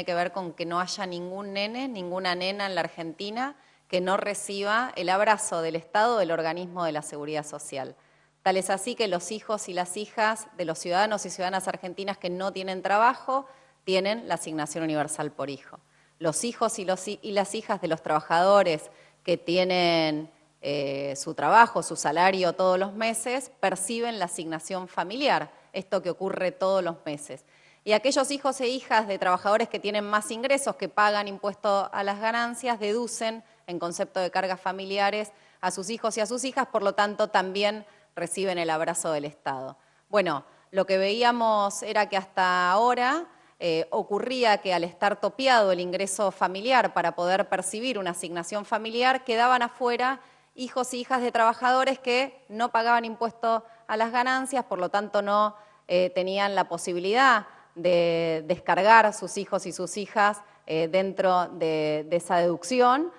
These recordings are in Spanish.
Tiene que ver con que no haya ningún nene, ninguna nena en la Argentina que no reciba el abrazo del Estado del organismo de la seguridad social. Tal es así que los hijos y las hijas de los ciudadanos y ciudadanas argentinas que no tienen trabajo tienen la asignación universal por hijo. Los hijos y, las hijas de los trabajadores que tienen eh, su trabajo, su salario todos los meses, perciben la asignación familiar, esto que ocurre todos los meses y aquellos hijos e hijas de trabajadores que tienen más ingresos, que pagan impuesto a las ganancias, deducen en concepto de cargas familiares a sus hijos y a sus hijas, por lo tanto también reciben el abrazo del Estado. Bueno, lo que veíamos era que hasta ahora eh, ocurría que al estar topeado el ingreso familiar para poder percibir una asignación familiar, quedaban afuera hijos e hijas de trabajadores que no pagaban impuesto a las ganancias, por lo tanto no eh, tenían la posibilidad de descargar a sus hijos y sus hijas eh, dentro de, de esa deducción,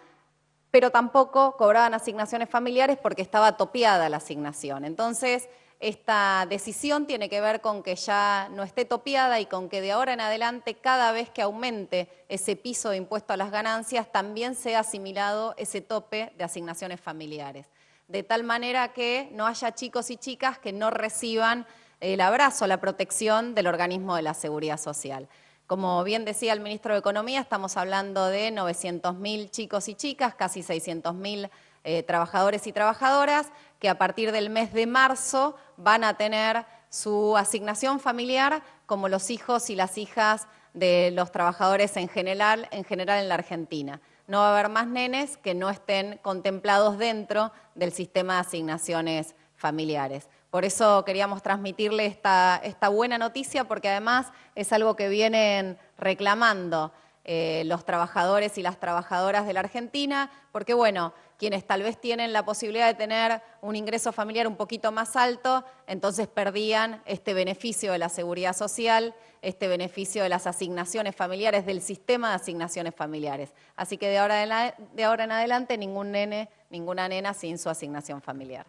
pero tampoco cobraban asignaciones familiares porque estaba topiada la asignación. Entonces, esta decisión tiene que ver con que ya no esté topiada y con que de ahora en adelante, cada vez que aumente ese piso de impuesto a las ganancias, también sea asimilado ese tope de asignaciones familiares. De tal manera que no haya chicos y chicas que no reciban el abrazo, la protección del organismo de la seguridad social. Como bien decía el ministro de Economía, estamos hablando de 900.000 chicos y chicas, casi 600.000 eh, trabajadores y trabajadoras, que a partir del mes de marzo van a tener su asignación familiar como los hijos y las hijas de los trabajadores en general, en general en la Argentina. No va a haber más nenes que no estén contemplados dentro del sistema de asignaciones familiares. Por eso queríamos transmitirle esta, buena noticia, porque además es algo que vienen reclamando eh, los trabajadores y las trabajadoras de la Argentina, porque bueno, quienes tal vez tienen la posibilidad de tener un ingreso familiar un poquito más alto, entonces perdían este beneficio de la seguridad social, este beneficio de las asignaciones familiares, del sistema de asignaciones familiares. Así que de ahora en, de ahora en adelante ningún nene, ninguna nena sin su asignación familiar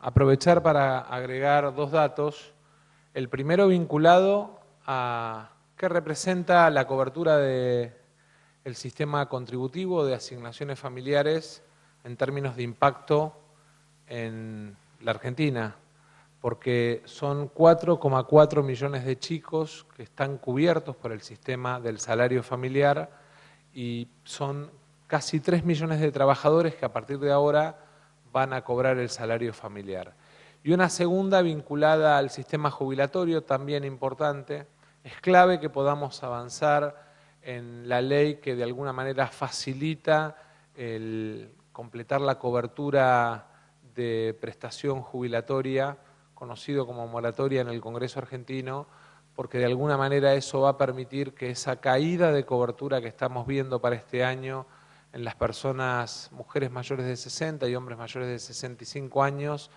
aprovechar para agregar dos datos. El primero vinculado a qué representa la cobertura del el sistema contributivo de asignaciones familiares en términos de impacto en la Argentina, porque son 4,4 millones de chicos que están cubiertos por el sistema del salario familiar y son casi 3 millones de trabajadores que a partir de ahora van a cobrar el salario familiar. Y una segunda vinculada al sistema jubilatorio, también importante. Es clave que podamos avanzar en la ley que de alguna manera facilita el completar la cobertura de prestación jubilatoria, conocido como moratoria en el Congreso argentino, porque de alguna manera eso va a permitir que esa caída de cobertura que estamos viendo para este año en las personas, mujeres mayores de 60 y hombres mayores de 65 años,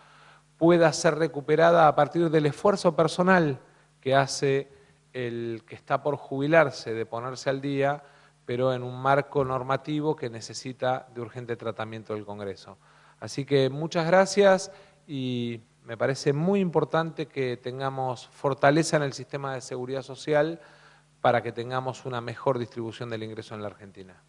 pueda ser recuperada a partir del esfuerzo personal que hace el que está por jubilarse de ponerse al día, pero en un marco normativo que necesita de urgente tratamiento del Congreso. Así que muchas gracias y me parece muy importante que tengamos fortaleza en el sistema de seguridad social para que tengamos una mejor distribución del ingreso en la Argentina.